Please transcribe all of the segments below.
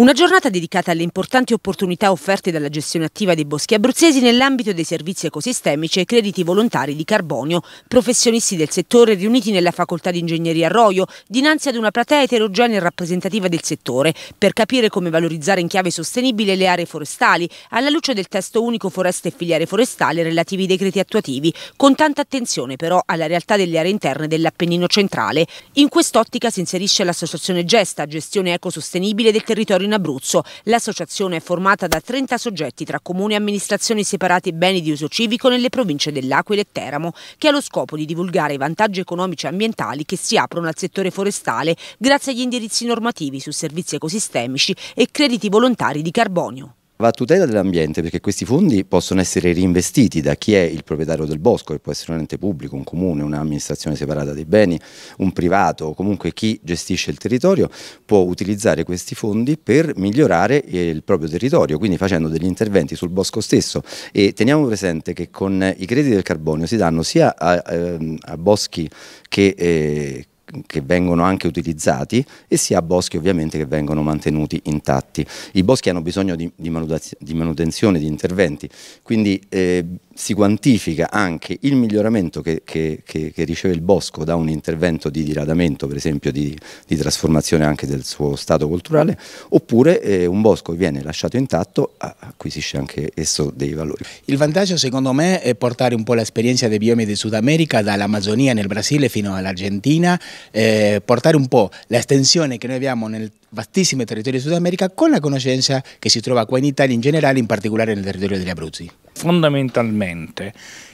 Una giornata dedicata alle importanti opportunità offerte dalla gestione attiva dei boschi abruzzesi nell'ambito dei servizi ecosistemici e crediti volontari di carbonio, professionisti del settore riuniti nella facoltà di ingegneria a Roio, dinanzi ad una platea eterogenea e rappresentativa del settore, per capire come valorizzare in chiave sostenibile le aree forestali, alla luce del testo unico foreste e filiere forestali relativi ai decreti attuativi, con tanta attenzione però alla realtà delle aree interne dell'Appennino centrale. In quest'ottica si inserisce l'associazione Gesta, gestione ecosostenibile del territorio in Abruzzo. L'associazione è formata da 30 soggetti tra comuni, e amministrazioni separate e beni di uso civico nelle province dell'Aquila e Teramo, che ha lo scopo di divulgare i vantaggi economici e ambientali che si aprono al settore forestale grazie agli indirizzi normativi su servizi ecosistemici e crediti volontari di carbonio va a tutela dell'ambiente perché questi fondi possono essere reinvestiti da chi è il proprietario del bosco, che può essere un ente pubblico, un comune, un'amministrazione separata dei beni, un privato o comunque chi gestisce il territorio può utilizzare questi fondi per migliorare eh, il proprio territorio, quindi facendo degli interventi sul bosco stesso e teniamo presente che con i crediti del carbonio si danno sia a, a, ehm, a boschi che... Eh, che vengono anche utilizzati e si ha boschi ovviamente che vengono mantenuti intatti. I boschi hanno bisogno di, di, di manutenzione, di interventi, quindi eh, si quantifica anche il miglioramento che, che, che, che, riceve il bosco da un intervento di diradamento, per esempio di, di trasformazione anche del suo stato culturale, oppure eh, un bosco che viene lasciato intatto acquisisce anche esso dei valori. Il vantaggio secondo me è portare un po' l'esperienza dei biomi del Sud America dall'Amazzonia nel Brasile fino all'Argentina eh, portare un po' l'estensione che noi abbiamo nel vastissimo territorio di Sud America con la conoscenza che si trova qua in Italia in generale, in particolare nel territorio degli Abruzzi. Fondamentalmente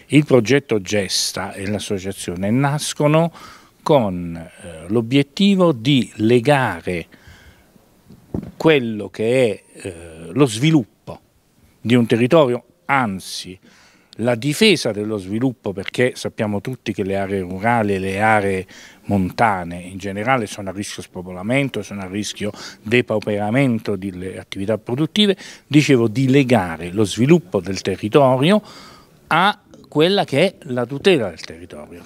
il progetto Gesta e l'associazione nascono con eh, l'obiettivo di legare quello che è eh, lo sviluppo di un territorio, anzi la difesa dello sviluppo, perché sappiamo tutti che le aree rurali e le aree montane in generale sono a rischio spopolamento, sono a rischio depauperamento delle attività produttive, dicevo di legare lo sviluppo del territorio a quella che è la tutela del territorio.